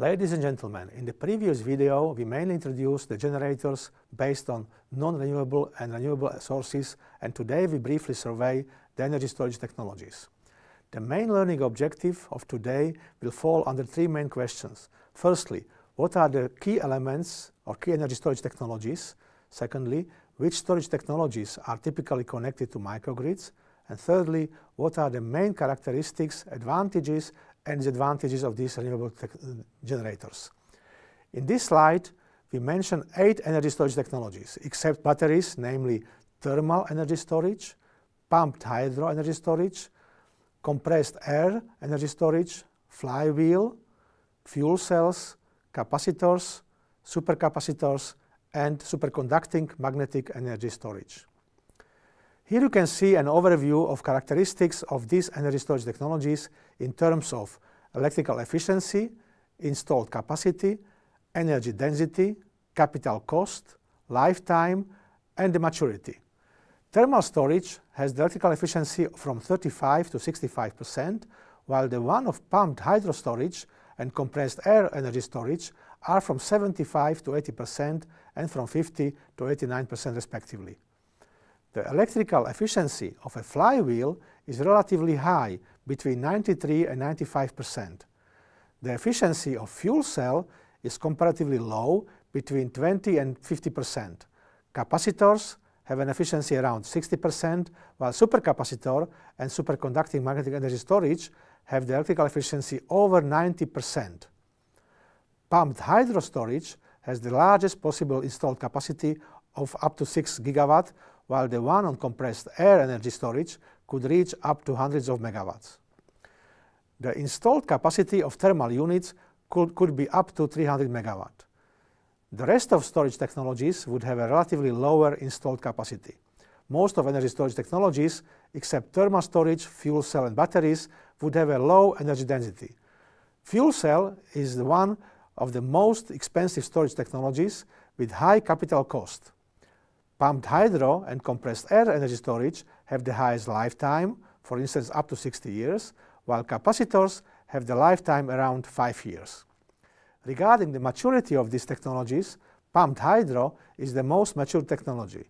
Ladies and gentlemen, in the previous video, we mainly introduced the generators based on non-renewable and renewable sources, and today we briefly survey the energy storage technologies. The main learning objective of today will fall under three main questions. Firstly, what are the key elements or key energy storage technologies? Secondly, which storage technologies are typically connected to microgrids? And thirdly, what are the main characteristics, advantages, and the advantages of these renewable generators. In this slide, we mention eight energy storage technologies, except batteries, namely thermal energy storage, pumped hydro energy storage, compressed air energy storage, flywheel, fuel cells, capacitors, supercapacitors, and superconducting magnetic energy storage. Here you can see an overview of characteristics of these energy storage technologies in terms of electrical efficiency, installed capacity, energy density, capital cost, lifetime, and maturity. Thermal storage has the electrical efficiency from 35 to 65 percent, while the one of pumped hydro storage and compressed air energy storage are from 75 to 80 percent and from 50 to 89 percent respectively. The electrical efficiency of a flywheel is relatively high, between 93 and 95 percent. The efficiency of fuel cell is comparatively low, between 20 and 50 percent. Capacitors have an efficiency around 60 percent, while supercapacitor and superconducting magnetic energy storage have the electrical efficiency over 90 percent. Pumped hydro storage has the largest possible installed capacity of up to 6 gigawatt while the one on compressed air energy storage could reach up to hundreds of megawatts. The installed capacity of thermal units could, could be up to 300 megawatt. The rest of storage technologies would have a relatively lower installed capacity. Most of energy storage technologies, except thermal storage, fuel cell and batteries, would have a low energy density. Fuel cell is the one of the most expensive storage technologies with high capital cost. Pumped hydro and compressed air energy storage have the highest lifetime, for instance up to 60 years, while capacitors have the lifetime around 5 years. Regarding the maturity of these technologies, pumped hydro is the most mature technology.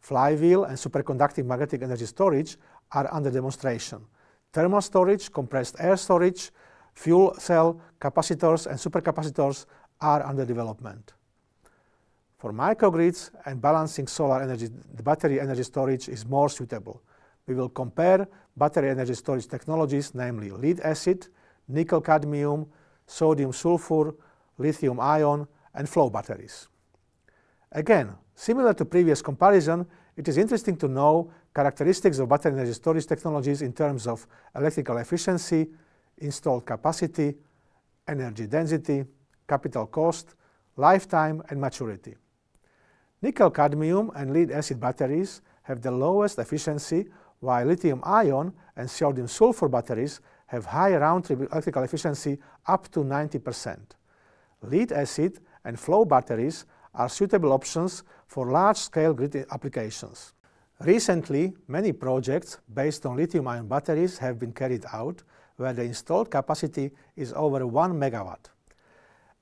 Flywheel and superconducting magnetic energy storage are under demonstration. Thermal storage, compressed air storage, fuel cell capacitors and supercapacitors are under development. For microgrids and balancing solar energy, the battery energy storage is more suitable. We will compare battery energy storage technologies, namely lead acid, nickel cadmium, sodium sulfur, lithium ion, and flow batteries. Again, similar to previous comparison, it is interesting to know characteristics of battery energy storage technologies in terms of electrical efficiency, installed capacity, energy density, capital cost, lifetime, and maturity. Nickel cadmium and lead acid batteries have the lowest efficiency, while lithium ion and sodium sulfur batteries have high round trip electrical efficiency up to 90%. Lead acid and flow batteries are suitable options for large-scale grid applications. Recently, many projects based on lithium-ion batteries have been carried out, where the installed capacity is over 1 megawatt.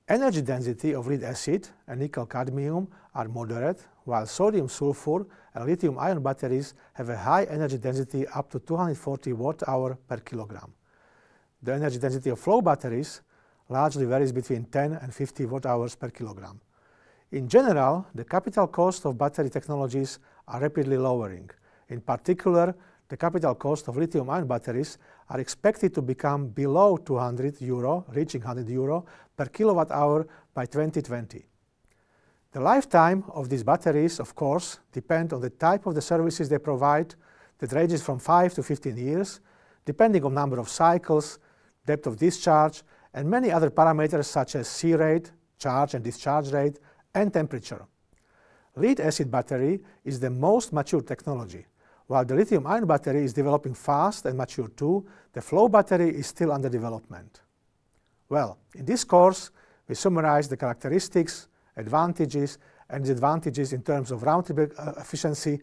Energy density of lead acid and nickel cadmium are moderate, while sodium sulfur and lithium ion batteries have a high energy density up to 240 watt-hour per kilogram. The energy density of flow batteries largely varies between 10 and 50 watt-hours per kilogram. In general, the capital cost of battery technologies are rapidly lowering. In particular, the capital cost of lithium-ion batteries are expected to become below 200 euro, reaching 100 euro per kilowatt hour by 2020. The lifetime of these batteries, of course, depend on the type of the services they provide that ranges from 5 to 15 years, depending on number of cycles, depth of discharge, and many other parameters such as C rate, charge and discharge rate, and temperature. Lead acid battery is the most mature technology, while the lithium-ion battery is developing fast and mature too, the flow battery is still under development. Well, in this course, we summarize the characteristics, advantages, and disadvantages in terms of round-trip uh, efficiency,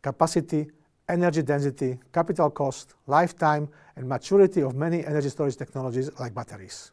capacity, energy density, capital cost, lifetime, and maturity of many energy storage technologies like batteries.